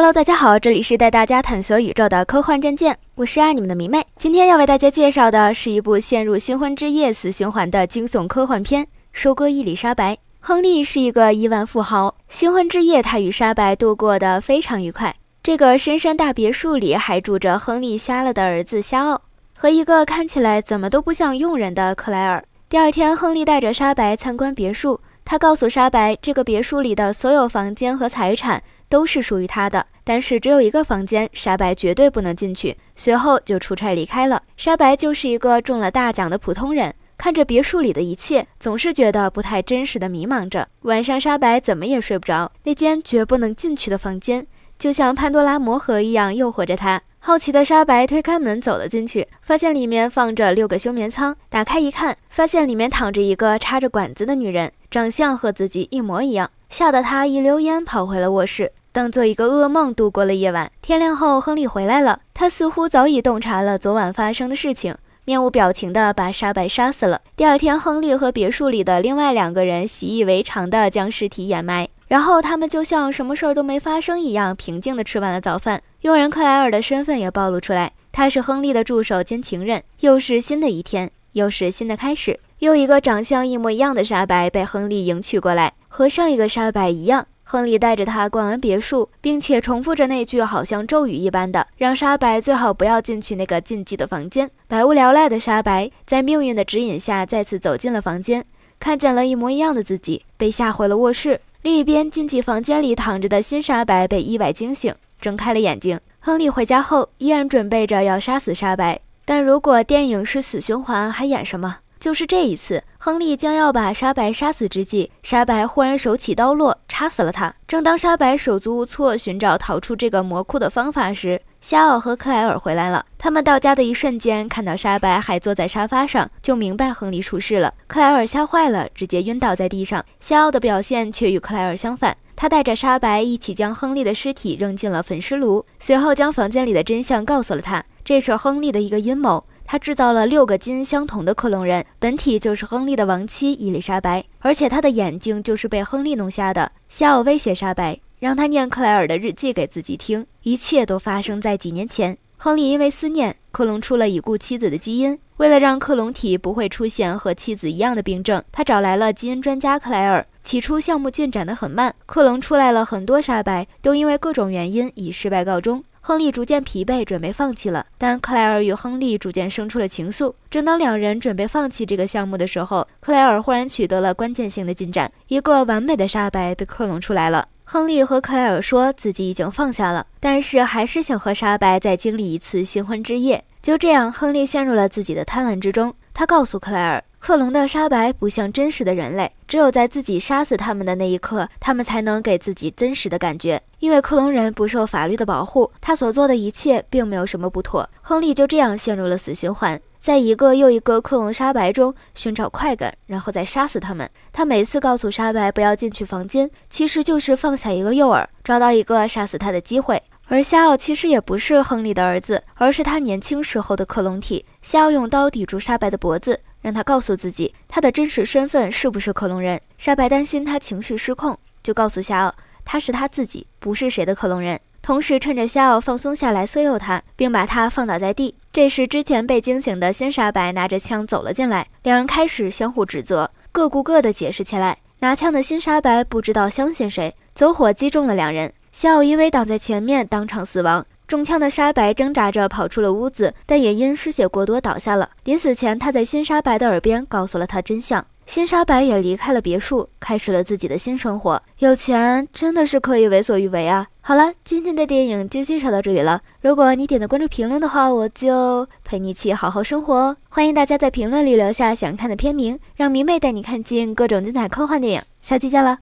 Hello，大家好，这里是带大家探索宇宙的科幻战舰，我是爱你们的迷妹。今天要为大家介绍的是一部陷入新婚之夜死循环的惊悚科幻片《收割伊丽莎白》。亨利是一个亿万富豪，新婚之夜他与莎白度过的非常愉快。这个深山大别墅里还住着亨利瞎了的儿子瞎奥，和一个看起来怎么都不像佣人的克莱尔。第二天，亨利带着莎白参观别墅，他告诉莎白这个别墅里的所有房间和财产。都是属于他的，但是只有一个房间，沙白绝对不能进去。随后就出差离开了。沙白就是一个中了大奖的普通人，看着别墅里的一切，总是觉得不太真实的，迷茫着。晚上，沙白怎么也睡不着，那间绝不能进去的房间，就像潘多拉魔盒一样诱惑着他。好奇的沙白推开门走了进去，发现里面放着六个休眠舱。打开一看，发现里面躺着一个插着管子的女人，长相和自己一模一样。吓得他一溜烟跑回了卧室，当做一个噩梦度过了夜晚。天亮后，亨利回来了，他似乎早已洞察了昨晚发生的事情，面无表情的把莎白杀死了。第二天，亨利和别墅里的另外两个人习以为常的将尸体掩埋，然后他们就像什么事都没发生一样，平静的吃完了早饭。佣人克莱尔的身份也暴露出来，他是亨利的助手兼情人。又是新的一天，又是新的开始，又一个长相一模一样的莎白被亨利迎娶过来。和上一个沙白一样，亨利带着他逛完别墅，并且重复着那句好像咒语一般的，让沙白最好不要进去那个禁忌的房间。百无聊赖的沙白在命运的指引下再次走进了房间，看见了一模一样的自己，被吓回了卧室。另一边，禁忌房间里躺着的新沙白被意外惊醒，睁开了眼睛。亨利回家后依然准备着要杀死沙白，但如果电影是死循环，还演什么？就是这一次，亨利将要把莎白杀死之际，莎白忽然手起刀落，插死了他。正当莎白手足无措，寻找逃出这个魔窟的方法时，夏奥和克莱尔回来了。他们到家的一瞬间，看到莎白还坐在沙发上，就明白亨利出事了。克莱尔吓坏了，直接晕倒在地上。夏奥的表现却与克莱尔相反，他带着莎白一起将亨利的尸体扔进了焚尸炉，随后将房间里的真相告诉了他。这是亨利的一个阴谋。他制造了六个基因相同的克隆人，本体就是亨利的亡妻伊丽莎白，而且他的眼睛就是被亨利弄瞎的。西奥威胁莎白，让他念克莱尔的日记给自己听。一切都发生在几年前，亨利因为思念，克隆出了已故妻子的基因。为了让克隆体不会出现和妻子一样的病症，他找来了基因专家克莱尔。起初项目进展得很慢，克隆出来了很多莎白，都因为各种原因以失败告终。亨利逐渐疲惫，准备放弃了。但克莱尔与亨利逐渐生出了情愫。正当两人准备放弃这个项目的时候，克莱尔忽然取得了关键性的进展，一个完美的沙白被克隆出来了。亨利和克莱尔说自己已经放下了，但是还是想和沙白再经历一次新婚之夜。就这样，亨利陷入了自己的贪婪之中。他告诉克莱尔。克隆的沙白不像真实的人类，只有在自己杀死他们的那一刻，他们才能给自己真实的感觉。因为克隆人不受法律的保护，他所做的一切并没有什么不妥。亨利就这样陷入了死循环，在一个又一个克隆沙白中寻找快感，然后再杀死他们。他每次告诉沙白不要进去房间，其实就是放下一个诱饵，找到一个杀死他的机会。而夏奥其实也不是亨利的儿子，而是他年轻时候的克隆体。夏奥用刀抵住沙白的脖子。让他告诉自己，他的真实身份是不是克隆人？沙白担心他情绪失控，就告诉夏奥，他是他自己，不是谁的克隆人。同时，趁着夏奥放松下来，色诱他，并把他放倒在地。这时，之前被惊醒的新沙白拿着枪走了进来，两人开始相互指责，各顾各的解释起来。拿枪的新沙白不知道相信谁，走火击中了两人。夏奥因为挡在前面，当场死亡。中枪的沙白挣扎着跑出了屋子，但也因失血过多倒下了。临死前，他在新沙白的耳边告诉了他真相。新沙白也离开了别墅，开始了自己的新生活。有钱真的是可以为所欲为啊！好了，今天的电影就介绍到这里了。如果你点的关注、评论的话，我就陪你一起好好生活哦。欢迎大家在评论里留下想看的片名，让迷妹带你看尽各种精彩科幻电影。下期见了。